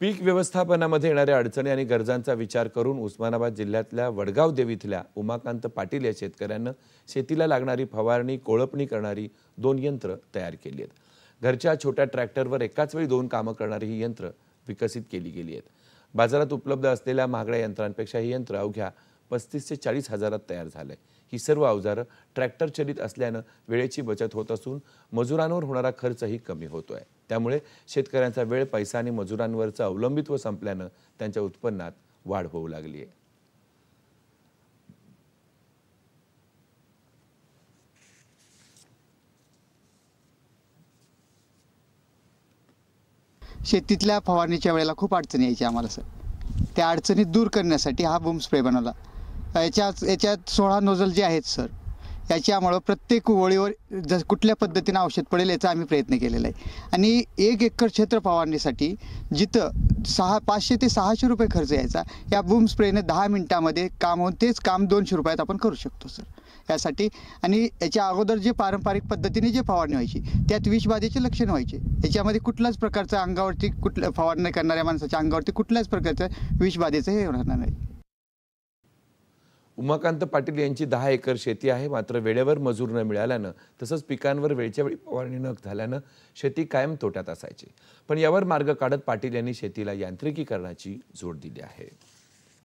पीक व्यवस्थापनामध्ये येणाऱ्या अडचणी आणि गरजांचा विचार करून उस्मानाबाद जिल्ह्यातल्या वडगाव देवीतल्या इथल्या उमाकांत पाटील या शेतकऱ्यांना शेतीला लागणारी फवारणी कोळपणी करणारी दोन यंत्र तयार केली आहेत घरच्या छोट्या ट्रॅक्टरवर एकाच वेळी दोन कामं करणारी ही यंत्र विकसित केली गेली आहेत बाजारात उपलब्ध असलेल्या महागड्या यंत्रांपेक्षा ही यंत्र अवघ्या पस्तीस ते चाळीस हजारात तयार झालं ही सर्व अवजारं ट्रॅक्टर चलित असल्यानं वेळेची बचत होत असून मजुरांवर होणारा खर्चही कमी होतो आहे त्यामुळे शेतकऱ्यांचा वेळ पैसा आणि मजुरांवरचं अवलंबित्व संपल्यानं त्यांच्या उत्पन्नात वाढ होऊ लागली आहे शेतीतल्या फवारणीच्या वेळेला खूप अडचणी यायची आम्हाला सर त्या अडचणी दूर करण्यासाठी हा बूम स्प्रे बनवला याच्यात याच्यात सोळा नोजल जे आहेत सर याच्यामुळं प्रत्येक ओळीवर ज कुठल्या पद्धतीनं औषध पडेल याचा आम्ही प्रयत्न केलेला आहे आणि एक एकर क्षेत्र फवारणीसाठी जिथं सहा पाचशे ते सहाशे रुपये खर्च यायचा या बूम स्प्रेने दहा मिनटामध्ये काम होऊन तेच काम दोनशे रुपयात आपण करू शकतो सर यासाठी आणि याच्या अगोदर जे पारंपरिक पद्धतीने जे फवारणी व्हायची त्यात विषबाधेचे लक्षण व्हायचे याच्यामध्ये कुठल्याच प्रकारचं अंगावरती कुठल्या फवारणी करणाऱ्या माणसाच्या अंगावरती कुठल्याच प्रकारचं विषबाधेचं हे होणार नाही उमाकांत पाटील यांची दहा एकर शेती आहे मात्र वेळेवर मजूर न मिळाल्यानं तसंच पिकांवर वेळच्या वेळी फवारणी न झाल्यानं शेती कायम तोट्यात असायची पण यावर मार्ग काढत पाटील यांनी शेतीला यांत्रिकीकरणाची जोड दिली आहे